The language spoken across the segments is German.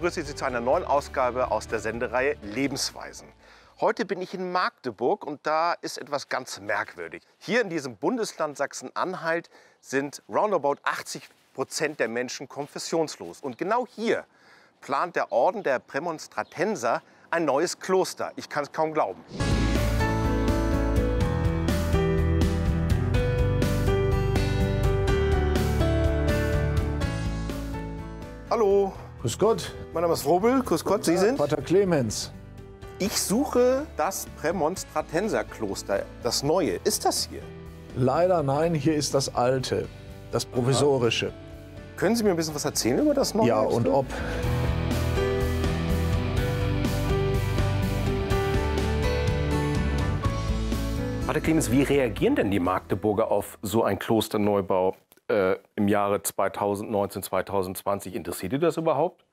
begrüße ich Sie zu einer neuen Ausgabe aus der Sendereihe Lebensweisen. Heute bin ich in Magdeburg und da ist etwas ganz merkwürdig. Hier in diesem Bundesland Sachsen-Anhalt sind roundabout 80 Prozent der Menschen konfessionslos. Und genau hier plant der Orden der Prämonstratenser ein neues Kloster. Ich kann es kaum glauben. Hallo, Grüß Gott. Mein Name ist Robel. Grüß Gott, Sie sind? Pater Clemens. Ich suche das Prämonstratenserkloster, das neue. Ist das hier? Leider nein, hier ist das alte, das provisorische. Aha. Können Sie mir ein bisschen was erzählen über das neue? Ja, und ob. Pater Clemens, wie reagieren denn die Magdeburger auf so einen Klosterneubau? äh, im Jahre 2019, 2020. Interessiert ihr das überhaupt?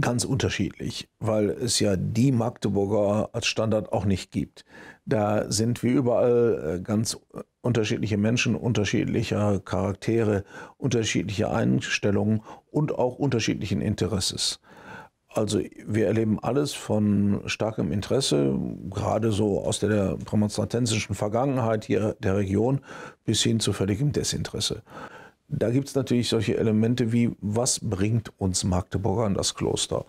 Ganz unterschiedlich, weil es ja die Magdeburger als Standard auch nicht gibt. Da sind wie überall äh, ganz äh, unterschiedliche Menschen, unterschiedlicher Charaktere, unterschiedliche Einstellungen und auch unterschiedlichen Interesses. Also wir erleben alles von starkem Interesse, gerade so aus der prämonstratensischen Vergangenheit hier der Region bis hin zu völligem Desinteresse. Da gibt es natürlich solche Elemente wie, was bringt uns Magdeburg an das Kloster?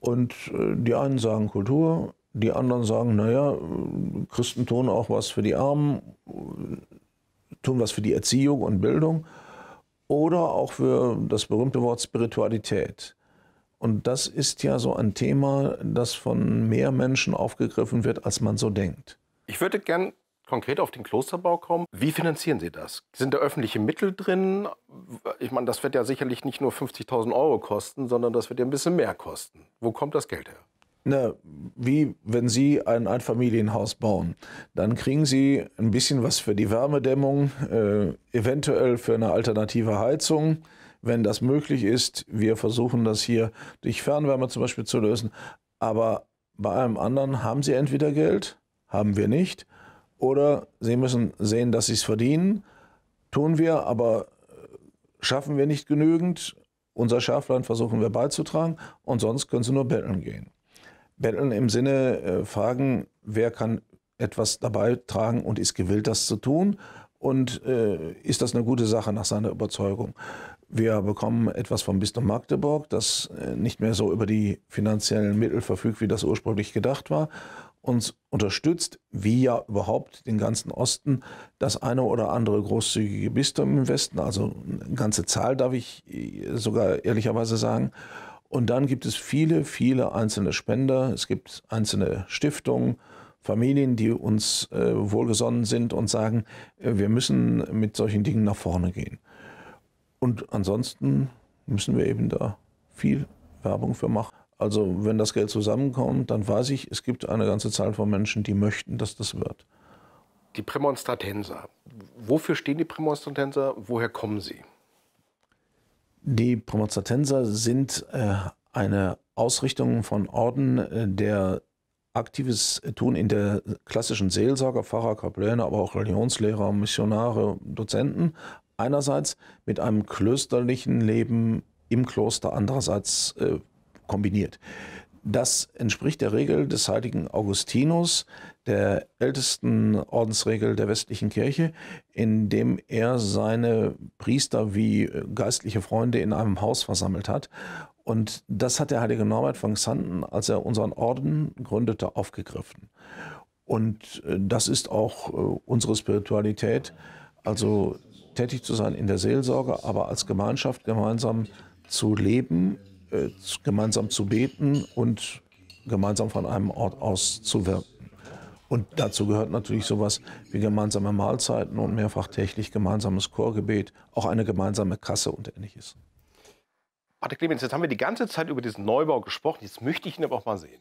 Und äh, die einen sagen Kultur, die anderen sagen, naja, Christen tun auch was für die Armen, tun was für die Erziehung und Bildung oder auch für das berühmte Wort Spiritualität. Und das ist ja so ein Thema, das von mehr Menschen aufgegriffen wird, als man so denkt. Ich würde gern konkret auf den Klosterbau kommen. Wie finanzieren Sie das? Sind da öffentliche Mittel drin? Ich meine, das wird ja sicherlich nicht nur 50.000 Euro kosten, sondern das wird ja ein bisschen mehr kosten. Wo kommt das Geld her? Na, wie wenn Sie ein Einfamilienhaus bauen, dann kriegen Sie ein bisschen was für die Wärmedämmung, äh, eventuell für eine alternative Heizung wenn das möglich ist. Wir versuchen das hier durch Fernwärme zum Beispiel zu lösen. Aber bei allem anderen haben sie entweder Geld, haben wir nicht, oder sie müssen sehen, dass sie es verdienen. Tun wir, aber äh, schaffen wir nicht genügend. Unser Schafland versuchen wir beizutragen und sonst können sie nur betteln gehen. Betteln im Sinne äh, fragen, wer kann etwas dabei tragen und ist gewillt, das zu tun und äh, ist das eine gute Sache nach seiner Überzeugung. Wir bekommen etwas vom Bistum Magdeburg, das äh, nicht mehr so über die finanziellen Mittel verfügt, wie das ursprünglich gedacht war. Uns unterstützt, wie ja überhaupt den ganzen Osten, das eine oder andere großzügige Bistum im Westen, also eine ganze Zahl darf ich äh, sogar ehrlicherweise sagen. Und dann gibt es viele, viele einzelne Spender, es gibt einzelne Stiftungen, Familien, die uns äh, wohlgesonnen sind und sagen, wir müssen mit solchen Dingen nach vorne gehen. Und ansonsten müssen wir eben da viel Werbung für machen. Also wenn das Geld zusammenkommt, dann weiß ich, es gibt eine ganze Zahl von Menschen, die möchten, dass das wird. Die Prämonstratenser. Wofür stehen die Prämonstratenser? Woher kommen sie? Die Prämonstratenser sind äh, eine Ausrichtung von Orden, äh, der aktives Tun in der klassischen Seelsorge, Pfarrer, Kapläne, aber auch Religionslehrer, Missionare, Dozenten einerseits mit einem klösterlichen Leben im Kloster andererseits äh, kombiniert. Das entspricht der Regel des heiligen Augustinus, der ältesten Ordensregel der westlichen Kirche, indem er seine Priester wie äh, geistliche Freunde in einem Haus versammelt hat. Und das hat der heilige Norbert von Xanten, als er unseren Orden gründete, aufgegriffen. Und äh, das ist auch äh, unsere Spiritualität. Also tätig zu sein in der Seelsorge, aber als Gemeinschaft gemeinsam zu leben, äh, gemeinsam zu beten und gemeinsam von einem Ort aus zu wirken. Und dazu gehört natürlich sowas wie gemeinsame Mahlzeiten und mehrfach täglich gemeinsames Chorgebet, auch eine gemeinsame Kasse und ähnliches. Pater Clemens, jetzt haben wir die ganze Zeit über diesen Neubau gesprochen. Jetzt möchte ich ihn aber auch mal sehen.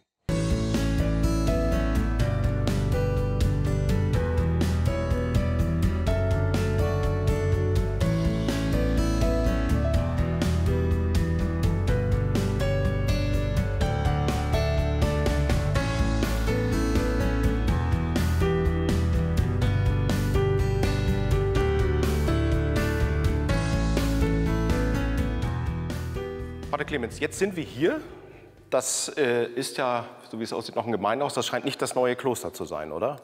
Clemens, jetzt sind wir hier. Das äh, ist ja, so wie es aussieht, noch ein Gemeindehaus. Das scheint nicht das neue Kloster zu sein, oder?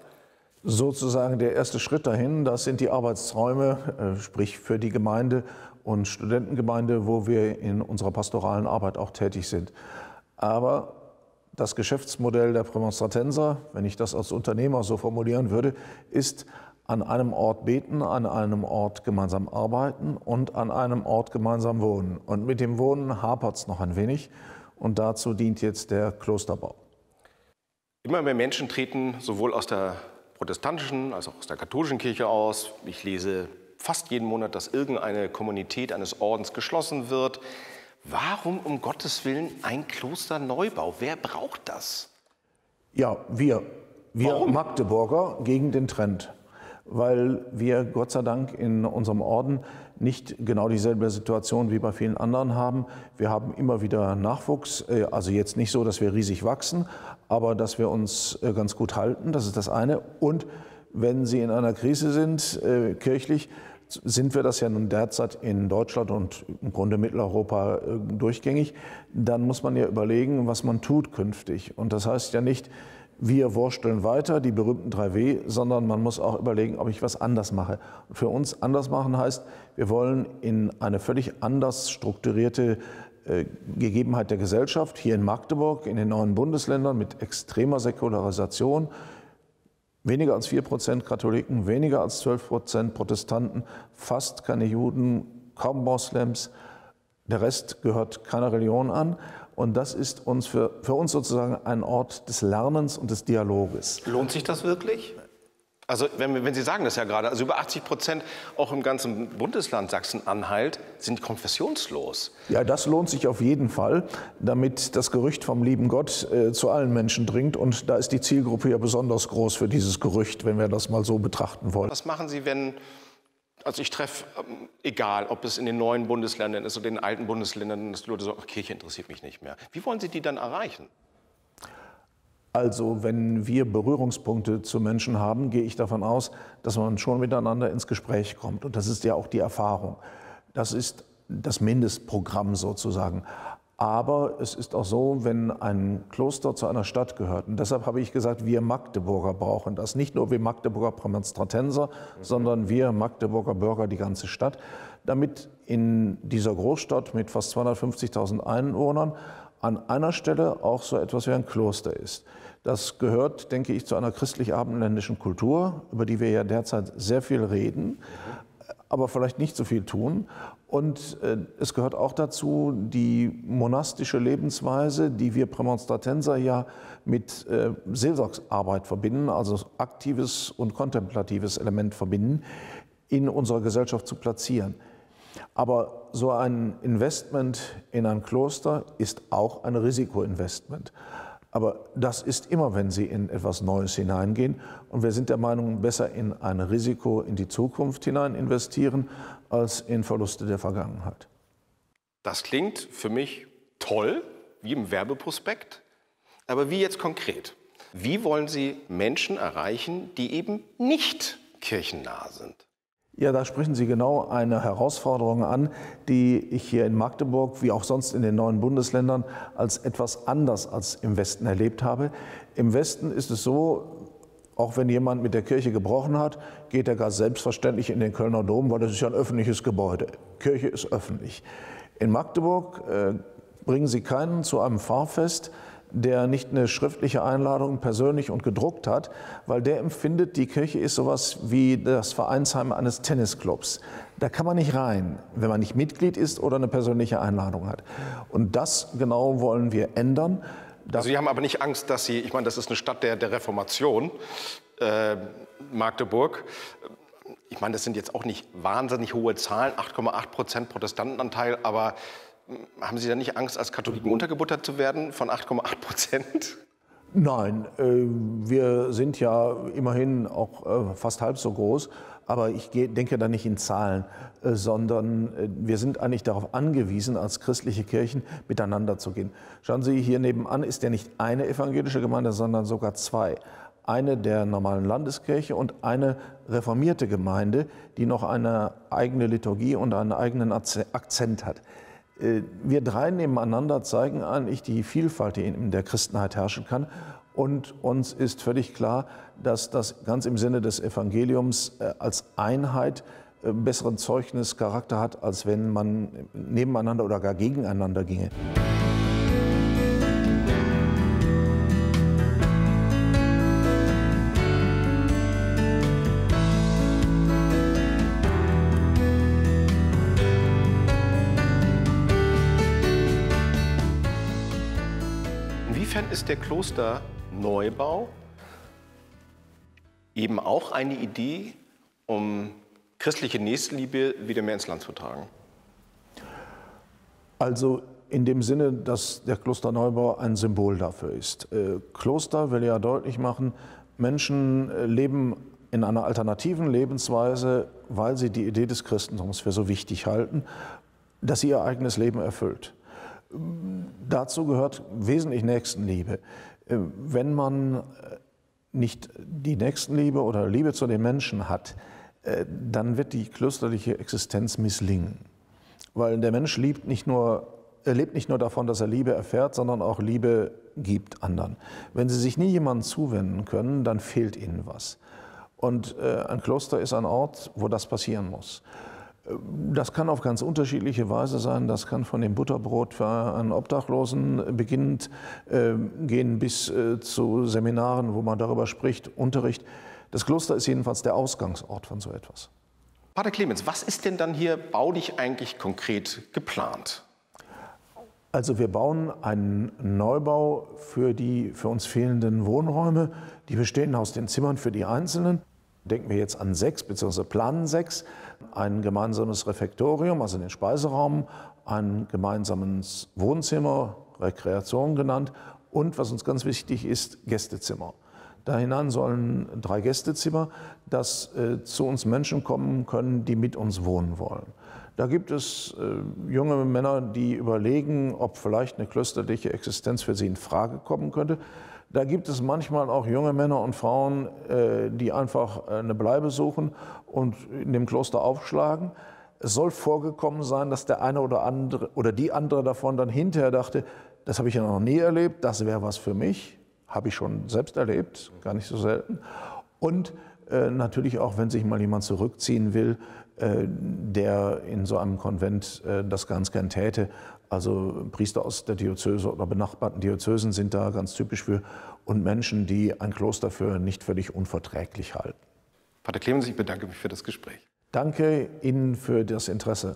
Sozusagen der erste Schritt dahin, das sind die Arbeitsräume, äh, sprich für die Gemeinde und Studentengemeinde, wo wir in unserer pastoralen Arbeit auch tätig sind. Aber das Geschäftsmodell der Prämonstratenser, wenn ich das als Unternehmer so formulieren würde, ist an einem Ort beten, an einem Ort gemeinsam arbeiten und an einem Ort gemeinsam wohnen. Und mit dem Wohnen hapert es noch ein wenig und dazu dient jetzt der Klosterbau. Immer mehr Menschen treten sowohl aus der protestantischen als auch aus der katholischen Kirche aus. Ich lese fast jeden Monat, dass irgendeine Kommunität eines Ordens geschlossen wird. Warum um Gottes Willen ein Klosterneubau? Wer braucht das? Ja, wir. Wir Warum? Magdeburger gegen den Trend weil wir Gott sei Dank in unserem Orden nicht genau dieselbe Situation wie bei vielen anderen haben. Wir haben immer wieder Nachwuchs, äh, also jetzt nicht so, dass wir riesig wachsen, aber dass wir uns äh, ganz gut halten, das ist das eine. Und wenn Sie in einer Krise sind, äh, kirchlich, sind wir das ja nun derzeit in Deutschland und im Grunde Mitteleuropa durchgängig, dann muss man ja überlegen, was man tut künftig. Und das heißt ja nicht, wir wursteln weiter, die berühmten 3W, sondern man muss auch überlegen, ob ich was anders mache. Für uns anders machen heißt, wir wollen in eine völlig anders strukturierte äh, Gegebenheit der Gesellschaft, hier in Magdeburg, in den neuen Bundesländern mit extremer Säkularisation, weniger als 4% Katholiken, weniger als 12% Protestanten, fast keine Juden, kaum Moslems, der Rest gehört keiner Religion an. Und das ist uns für, für uns sozusagen ein Ort des Lernens und des Dialoges. Lohnt sich das wirklich? Also wenn, wenn, Sie sagen das ja gerade, also über 80 Prozent auch im ganzen Bundesland Sachsen-Anhalt sind konfessionslos. Ja, das lohnt sich auf jeden Fall, damit das Gerücht vom lieben Gott äh, zu allen Menschen dringt. Und da ist die Zielgruppe ja besonders groß für dieses Gerücht, wenn wir das mal so betrachten wollen. Was machen Sie, wenn also ich treffe, ähm, egal, ob es in den neuen Bundesländern ist oder in den alten Bundesländern, dass die Leute sagen, so, Kirche interessiert mich nicht mehr. Wie wollen Sie die dann erreichen? Also wenn wir Berührungspunkte zu Menschen haben, gehe ich davon aus, dass man schon miteinander ins Gespräch kommt. Und das ist ja auch die Erfahrung. Das ist das Mindestprogramm sozusagen. Aber es ist auch so, wenn ein Kloster zu einer Stadt gehört. Und deshalb habe ich gesagt, wir Magdeburger brauchen das. Nicht nur wir Magdeburger Prämonstratenser, mhm. sondern wir Magdeburger Bürger, die ganze Stadt. Damit in dieser Großstadt mit fast 250.000 Einwohnern an einer Stelle auch so etwas wie ein Kloster ist. Das gehört, denke ich, zu einer christlich-abendländischen Kultur, über die wir ja derzeit sehr viel reden. Mhm aber vielleicht nicht so viel tun. Und äh, es gehört auch dazu die monastische Lebensweise, die wir Prämonstratenser ja mit äh, Seelsorgsarbeit verbinden, also aktives und kontemplatives Element verbinden, in unserer Gesellschaft zu platzieren. Aber so ein Investment in ein Kloster ist auch ein Risikoinvestment. Aber das ist immer, wenn Sie in etwas Neues hineingehen. Und wir sind der Meinung, besser in ein Risiko in die Zukunft hinein investieren, als in Verluste der Vergangenheit. Das klingt für mich toll, wie im Werbeprospekt. Aber wie jetzt konkret? Wie wollen Sie Menschen erreichen, die eben nicht kirchennah sind? Ja, da sprechen Sie genau eine Herausforderung an, die ich hier in Magdeburg wie auch sonst in den neuen Bundesländern als etwas anders als im Westen erlebt habe. Im Westen ist es so, auch wenn jemand mit der Kirche gebrochen hat, geht er gar selbstverständlich in den Kölner Dom, weil das ist ja ein öffentliches Gebäude. Kirche ist öffentlich. In Magdeburg äh, bringen Sie keinen zu einem Fahrfest, der nicht eine schriftliche Einladung persönlich und gedruckt hat, weil der empfindet, die Kirche ist sowas wie das Vereinsheim eines Tennisclubs. Da kann man nicht rein, wenn man nicht Mitglied ist oder eine persönliche Einladung hat. Und das genau wollen wir ändern. Also Sie haben aber nicht Angst, dass Sie, ich meine, das ist eine Stadt der, der Reformation, äh, Magdeburg. Ich meine, das sind jetzt auch nicht wahnsinnig hohe Zahlen, 8,8 Prozent Protestantenanteil, aber haben Sie da nicht Angst, als Katholiken untergebuttert zu werden von 8,8 Prozent? Nein, äh, wir sind ja immerhin auch äh, fast halb so groß, aber ich denke da nicht in Zahlen, äh, sondern wir sind eigentlich darauf angewiesen, als christliche Kirchen miteinander zu gehen. Schauen Sie, hier nebenan ist ja nicht eine evangelische Gemeinde, sondern sogar zwei. Eine der normalen Landeskirche und eine reformierte Gemeinde, die noch eine eigene Liturgie und einen eigenen Akzent hat. Äh, wir drei nebeneinander zeigen eigentlich die Vielfalt, die in der Christenheit herrschen kann. Und uns ist völlig klar, dass das ganz im Sinne des Evangeliums äh, als Einheit äh, besseren Zeugnischarakter hat, als wenn man nebeneinander oder gar gegeneinander ginge. der Klosterneubau eben auch eine Idee, um christliche Nächstenliebe wieder mehr ins Land zu tragen? Also in dem Sinne, dass der Klosterneubau ein Symbol dafür ist. Äh, Kloster will ja deutlich machen, Menschen äh, leben in einer alternativen Lebensweise, weil sie die Idee des Christentums für so wichtig halten, dass sie ihr eigenes Leben erfüllt. Dazu gehört wesentlich Nächstenliebe. Äh, wenn man äh, nicht die Nächstenliebe oder Liebe zu den Menschen hat, äh, dann wird die klösterliche Existenz misslingen. Weil der Mensch liebt nicht nur, er lebt nicht nur davon, dass er Liebe erfährt, sondern auch Liebe gibt anderen. Wenn sie sich nie jemandem zuwenden können, dann fehlt ihnen was. Und ein Kloster ist ein Ort, wo das passieren muss. Das kann auf ganz unterschiedliche Weise sein. Das kann von dem Butterbrot für äh, einen Obdachlosen beginnend äh, gehen bis äh, zu Seminaren, wo man darüber spricht, Unterricht. Das Kloster ist jedenfalls der Ausgangsort von so etwas. Pater Clemens, was ist denn dann hier baulich eigentlich konkret geplant? Also wir bauen einen Neubau für die für uns fehlenden Wohnräume. Die bestehen aus den Zimmern für die Einzelnen denken wir jetzt an sechs, beziehungsweise planen sechs, ein gemeinsames Refektorium, also den Speiseraum, ein gemeinsames Wohnzimmer, Rekreation genannt, und was uns ganz wichtig ist, Gästezimmer. Da hinein sollen drei Gästezimmer, dass äh, zu uns Menschen kommen können, die mit uns wohnen wollen. Da gibt es äh, junge Männer, die überlegen, ob vielleicht eine klösterliche Existenz für sie in Frage kommen könnte. Da gibt es manchmal auch junge Männer und Frauen, äh, die einfach äh, eine Bleibe suchen und in dem Kloster aufschlagen. Es soll vorgekommen sein, dass der eine oder andere oder die andere davon dann hinterher dachte, das habe ich ja noch nie erlebt, das wäre was für mich. Habe ich schon selbst erlebt, gar nicht so selten. Und äh, natürlich auch, wenn sich mal jemand zurückziehen will, äh, der in so einem Konvent äh, das ganz gern täte. Also Priester aus der Diözese oder benachbarten Diözesen sind da ganz typisch für und Menschen, die ein Kloster für nicht völlig unverträglich halten. Pater Clemens, ich bedanke mich für das Gespräch. Danke Ihnen für das Interesse.